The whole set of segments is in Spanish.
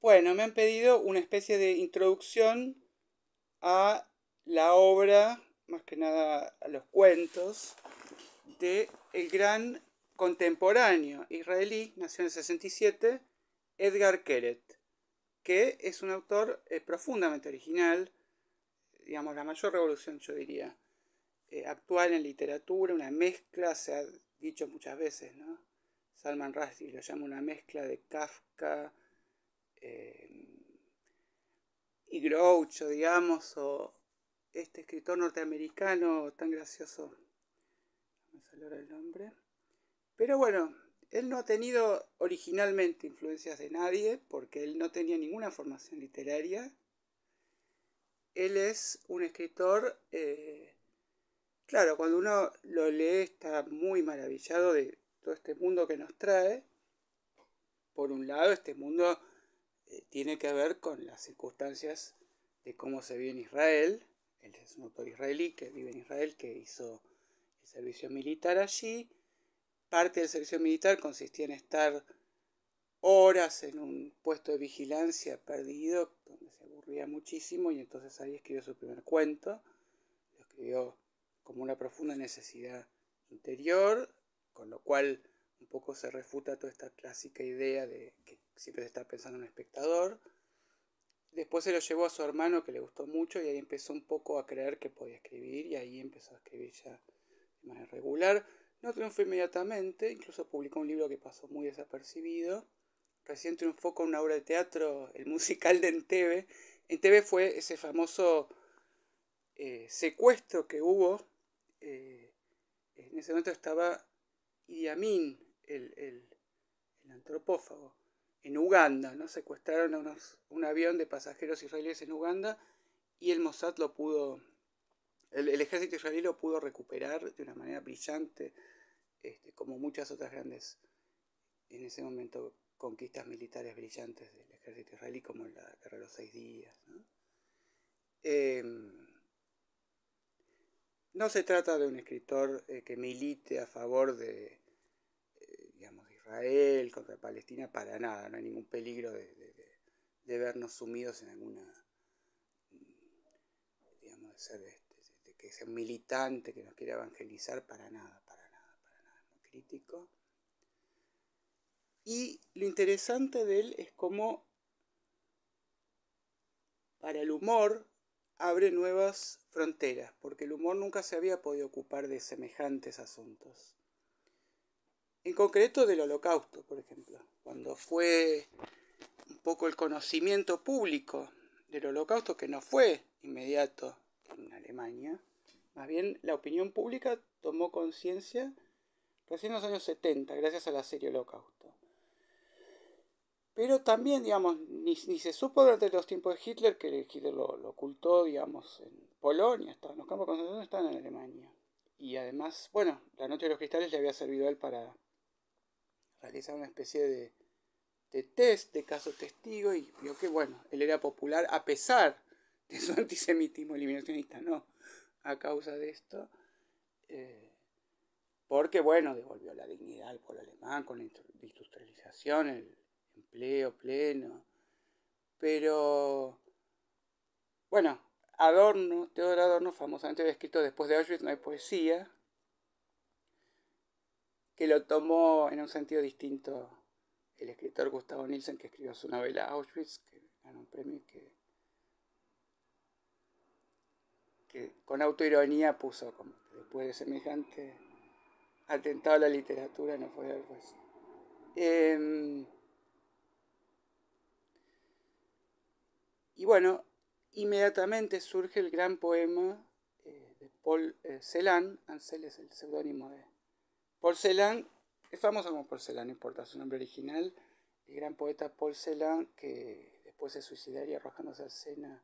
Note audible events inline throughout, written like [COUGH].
Bueno, me han pedido una especie de introducción a la obra, más que nada a los cuentos, de el gran contemporáneo israelí, nació en el 67, Edgar Keret, que es un autor eh, profundamente original, digamos, la mayor revolución, yo diría, eh, actual en literatura, una mezcla, se ha dicho muchas veces, ¿no? Salman Rushdie lo llama una mezcla de Kafka, eh, y Groucho, digamos, o este escritor norteamericano tan gracioso, no me salió el nombre. Pero bueno, él no ha tenido originalmente influencias de nadie, porque él no tenía ninguna formación literaria. Él es un escritor, eh, claro, cuando uno lo lee está muy maravillado de todo este mundo que nos trae. Por un lado, este mundo eh, tiene que ver con las circunstancias de cómo se vive en Israel. Él es un autor israelí que vive en Israel, que hizo el servicio militar allí. Parte del servicio militar consistía en estar horas en un puesto de vigilancia perdido, donde se aburría muchísimo, y entonces ahí escribió su primer cuento. Lo escribió como una profunda necesidad interior, con lo cual un poco se refuta toda esta clásica idea de que siempre se está pensando en un espectador. Después se lo llevó a su hermano que le gustó mucho y ahí empezó un poco a creer que podía escribir y ahí empezó a escribir ya de manera regular. No triunfó inmediatamente, incluso publicó un libro que pasó muy desapercibido. Recién triunfó con una obra de teatro, el musical de en tv fue ese famoso eh, secuestro que hubo. Eh, en ese momento estaba Idi el antropófago en Uganda, ¿no? Secuestraron un avión de pasajeros israelíes en Uganda y el Mossad lo pudo, el, ejército israelí lo pudo recuperar de una manera brillante, este, como muchas otras grandes, en ese momento, conquistas militares brillantes del ejército israelí, como la guerra de los seis días. ¿no? Em, se trata de un escritor eh, que milite a favor de, Israel, contra Palestina, para nada, no hay ningún peligro de, vernos sumidos en alguna, digamos, de ser este, que sea un militante que nos quiera evangelizar, para nada, para nada, para nada, no crítico. Y lo interesante de él es cómo para el humor abre nuevas fronteras, porque el humor nunca se había podido ocupar de semejantes asuntos en concreto del holocausto, por ejemplo, cuando fue un poco el conocimiento público del holocausto, que no fue inmediato en Alemania, más bien la opinión pública tomó conciencia recién en los años 70, gracias a la serie Holocausto. Pero también, digamos, ni, se supo durante los tiempos de Hitler, que Hitler lo, ocultó, digamos, en Polonia, los campos de concentración estaban en Alemania. Y además, bueno, la noche de los cristales le había servido a él para realiza una especie de, test de caso testigo y vio que, bueno, él era popular a pesar de su [LAUGHS] antisemitismo eliminacionista, no, a causa de esto, eh, porque, bueno, devolvió la dignidad al pueblo alemán con la industrialización, el empleo pleno, pero, bueno, Adorno, Teodoro Adorno, famosamente había escrito después de Auschwitz no hay poesía, que lo tomó en un sentido distinto el escritor Gustavo Nielsen, que escribió su novela Auschwitz, que ganó un premio que, que con autoironía puso como después de semejante atentado a la literatura no puede haber pues. y bueno, inmediatamente surge el gran poema eh, de Paul eh, Celan, Ansel es el seudónimo de Paul es famoso como Paul no importa su nombre original. El gran poeta Paul que después se suicidaría arrojándose al cena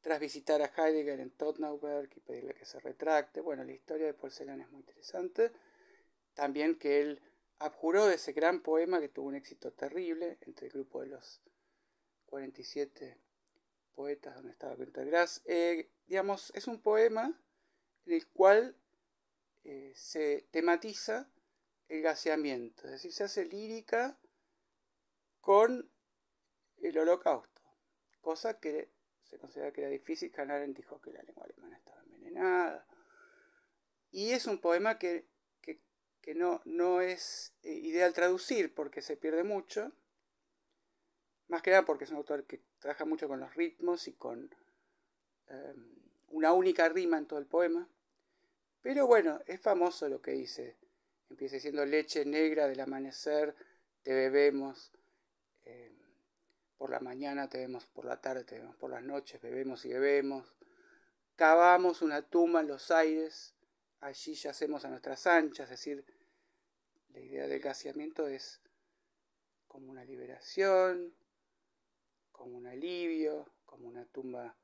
tras visitar a Heidegger en Tottenberg y pedirle que se retracte. Bueno, la historia de Paul es muy interesante. También que él abjuró de ese gran poema que tuvo un éxito terrible entre el grupo de los 47 poetas donde estaba Günter Grass. Eh, digamos, es un poema en el cual eh, se tematiza el gaseamiento, es decir, se hace lírica con el holocausto, cosa que se considera que era difícil, en dijo que la lengua alemana estaba envenenada, y es un poema que, no, es eh, ideal traducir porque se pierde mucho, más que nada porque es un autor que trabaja mucho con los ritmos y con em, una única rima en todo el poema, pero bueno, es famoso lo que dice. Empieza siendo leche negra del amanecer, te bebemos. Eh, por la mañana te bebemos por la tarde te bebemos por las noches bebemos y bebemos. Cavamos una tumba en los aires, allí yacemos a nuestras anchas. Es decir, la idea del gaseamiento es como una liberación, como un alivio, como una tumba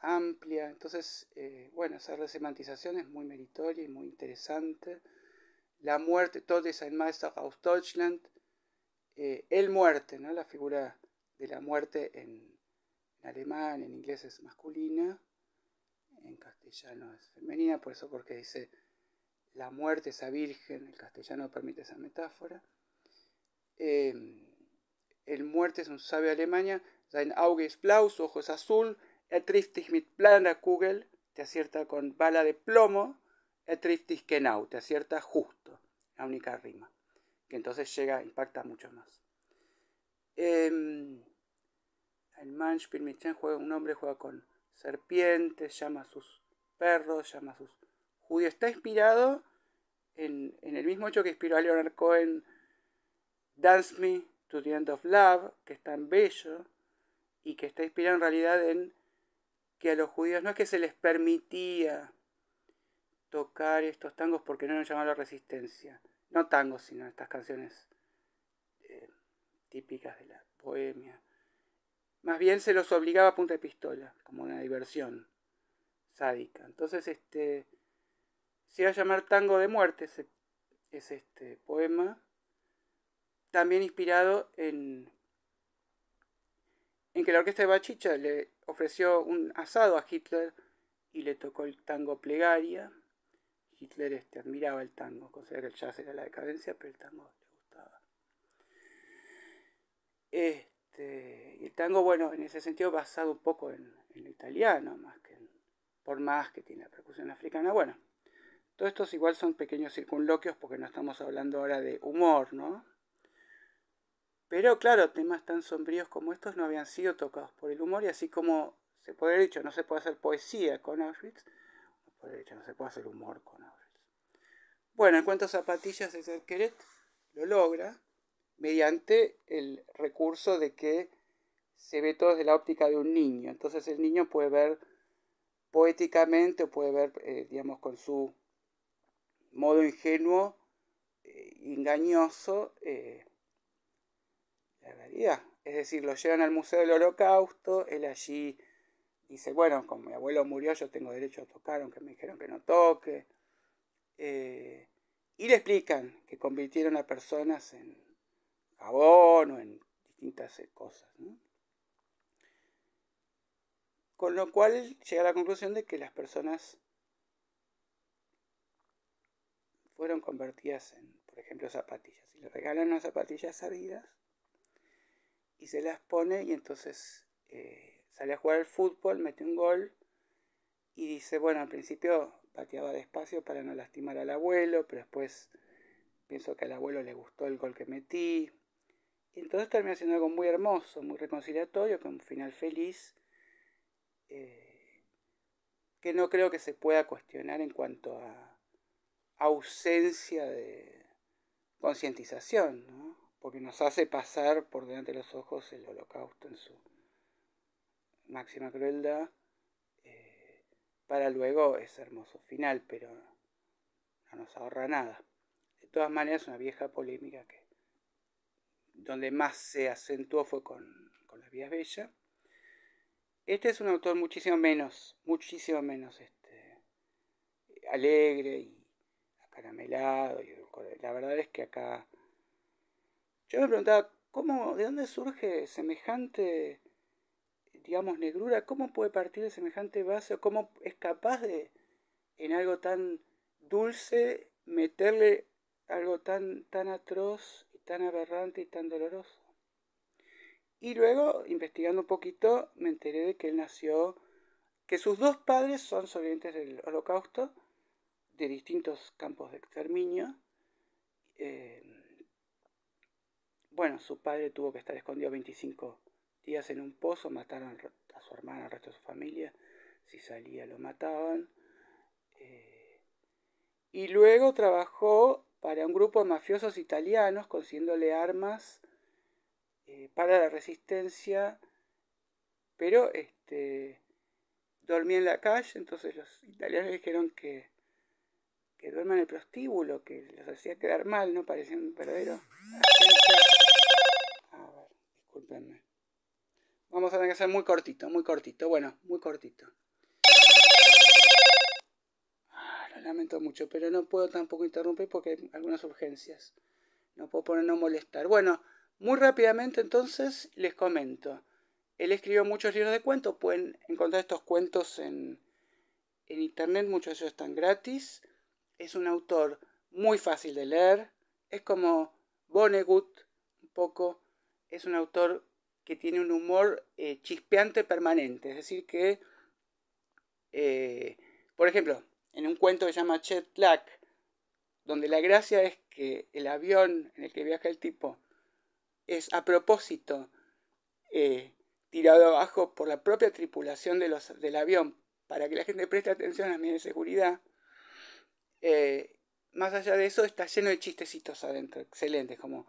amplia. Entonces, eh, bueno, esa resemantización es muy meritoria y muy interesante. La muerte, todes ein Meister aus Deutschland, eh, el muerte, ¿no? la figura de la muerte en, alemán, en inglés es masculina, en castellano es femenina, por eso porque dice la muerte, es esa virgen, el castellano permite esa metáfora. Eh, el muerte es un sabio de Alemania, sein Auge ist blau, su ojo es azul, triftis mit Kugel, te acierta con bala de plomo. que genau, te acierta justo. La única rima. Que entonces llega, impacta mucho más. Em, el man juega, un hombre juega con serpientes, llama a sus perros, llama a sus judíos. Está inspirado en, en el mismo hecho que inspiró a Leonard Cohen, Dance Me to the End of Love, que es tan bello y que está inspirado en realidad en que a los judíos no es que se les permitía tocar estos tangos porque no eran llamaba la resistencia. No tangos, sino estas canciones eh, típicas de la poemia. Más bien se los obligaba a punta de pistola, como una diversión sádica. Entonces, este se iba a llamar Tango de Muerte, ese, es este poema, también inspirado en, en que la orquesta de Bachicha le ofreció un asado a Hitler y le tocó el tango Plegaria. Hitler este, admiraba el tango, consideraba que el jazz era la decadencia, pero el tango le gustaba. Este, el tango, bueno, en ese sentido basado un poco en, el italiano, más que por más que tiene la percusión africana. Bueno, todos estos igual son pequeños circunloquios porque no estamos hablando ahora de humor, ¿no? Pero claro, temas tan sombríos como estos no habían sido tocados por el humor y así como se puede haber dicho no se puede hacer poesía con Auschwitz, no, se puede hacer humor con Auschwitz. Bueno, en cuanto a zapatillas, el Queret lo logra mediante el recurso de que se ve todo desde la óptica de un niño. Entonces el niño puede ver poéticamente o puede ver, eh, digamos, con su modo ingenuo, eh, engañoso, eh, realidad. Es decir, lo llevan al Museo del Holocausto, él allí dice, bueno, como mi abuelo murió, yo tengo derecho a tocar, aunque me dijeron que no toque. Eh, y le explican que convirtieron a personas en jabón o en distintas eh, cosas. Con lo cual llega a la conclusión de que las personas fueron convertidas en, por ejemplo, zapatillas. y le regalan unas zapatillas salidas y se las pone y entonces eh, sale a jugar al fútbol, mete un gol y dice, bueno, al principio pateaba despacio para no lastimar al abuelo, pero después pienso que al abuelo le gustó el gol que metí. Y entonces termina siendo algo muy hermoso, muy reconciliatorio, con un final feliz, eh, que no creo que se pueda cuestionar en cuanto a ausencia de concientización, ¿no? porque nos hace pasar por delante de los ojos el holocausto en su máxima crueldad, eh, para luego ese hermoso final, pero no nos ahorra nada. De todas maneras, una vieja polémica que donde más se acentuó fue con, con las vías bellas. Este es un autor muchísimo menos, muchísimo menos este, alegre y acaramelado. Y, la verdad es que acá yo me preguntaba, ¿cómo, ¿de dónde surge semejante, digamos, negrura? ¿Cómo puede partir de semejante base? ¿Cómo es capaz de, en algo tan dulce, meterle algo tan, atroz y tan aberrante y tan doloroso? Y luego, investigando un poquito, me enteré de que él nació, que sus dos padres son sobrevivientes del holocausto, de distintos campos de exterminio, Bueno, su padre tuvo que estar escondido 25 días en un pozo, mataron a su hermana, al resto de su familia, si salía lo mataban. Eh, y luego trabajó para un grupo de mafiosos italianos, consiguiéndole armas eh, para la resistencia, pero este, dormía en la calle, entonces los italianos le dijeron que, que duerma en el prostíbulo, que los hacía quedar mal, ¿no? Parecía un verdadero. Vamos a tener que ser muy cortito, muy cortito. Bueno, muy cortito. Ah, lo lamento mucho, pero no puedo tampoco interrumpir porque hay algunas urgencias. No puedo poner no molestar. Bueno, muy rápidamente entonces les comento. Él escribió muchos libros de cuentos. Pueden encontrar estos cuentos en, en internet. Muchos de ellos están gratis. Es un autor muy fácil de leer. Es como Vonnegut, un poco es un autor que tiene un humor eh, chispeante permanente, es decir, que, eh, por ejemplo, en un cuento que se llama Chet Lack, donde la gracia es que el avión en el que viaja el tipo es a propósito eh, tirado abajo por la propia tripulación de los, del avión para que la gente preste atención a las medidas de seguridad. más allá de eso, está lleno de chistecitos adentro, excelentes, como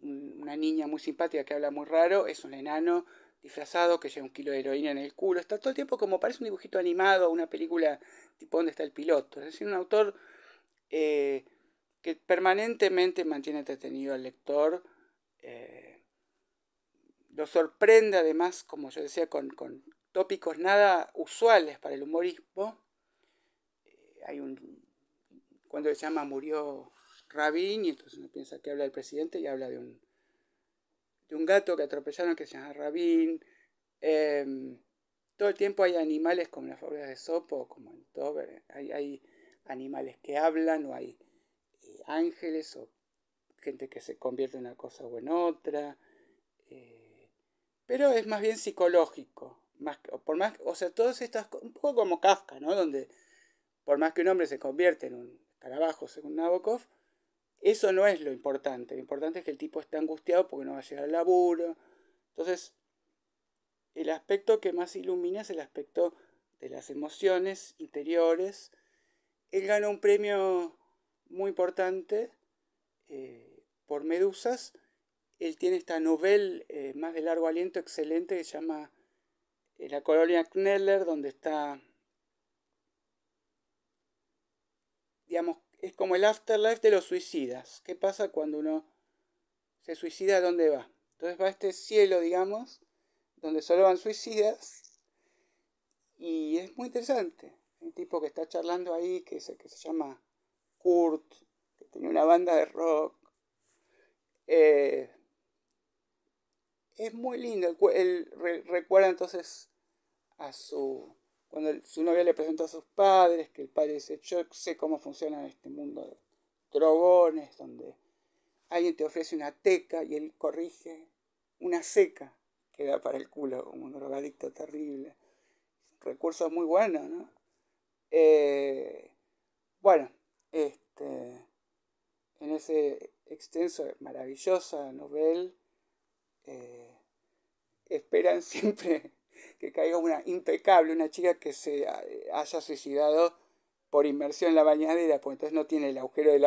una niña muy simpática que habla muy raro, es un enano disfrazado que lleva un kilo de heroína en el culo. Está todo el tiempo como parece un dibujito animado, una película tipo dónde está el piloto. Es decir, un autor eh, que permanentemente mantiene entretenido al lector. Eh, lo sorprende además, como yo decía, con, tópicos nada usuales para el humorismo. Eh, hay un... Cuando se llama Murió Rabín, y entonces uno piensa que habla del presidente y habla de un, de un gato que atropellaron que se llama Rabín em, todo el tiempo hay animales como las fábricas de Sopo, como en Tober, hay, animales que hablan, o hay eh, ángeles, o gente que se convierte en una cosa o en otra. Eh, pero es más bien psicológico. Más, por más, o sea, todas estas, un poco como Kafka, ¿no? Donde por más que un hombre se convierte en un carabajo según Nabokov, eso no es lo importante. Lo importante es que el tipo está angustiado porque no va a llegar al laburo. Entonces, el aspecto que más ilumina es el aspecto de las emociones interiores. Él ganó un premio muy importante eh, por Medusas. Él tiene esta novela eh, más de largo aliento excelente que se llama eh, La colonia Kneller, donde está, digamos, es como el afterlife de los suicidas. ¿Qué pasa cuando uno se suicida? ¿Dónde va? Entonces va a este cielo, digamos, donde solo van suicidas. Y es muy interesante. Un tipo que está charlando ahí, que se, que se llama Kurt, que tenía una banda de rock. Eh, es muy lindo. El, recuerda entonces a su cuando su novia le presentó a sus padres, que el padre dice, yo sé cómo funciona este mundo de drogones, donde alguien te ofrece una teca y él corrige una seca, que da para el culo, como un drogadicto terrible. Recursos muy buenos, ¿no? Eh, bueno, este, en ese extenso, maravillosa novel, eh, esperan [LAUGHS] siempre que caiga una impecable, una chica que se eh, haya suicidado por inmersión en la bañadera, pues entonces no tiene el agujero de la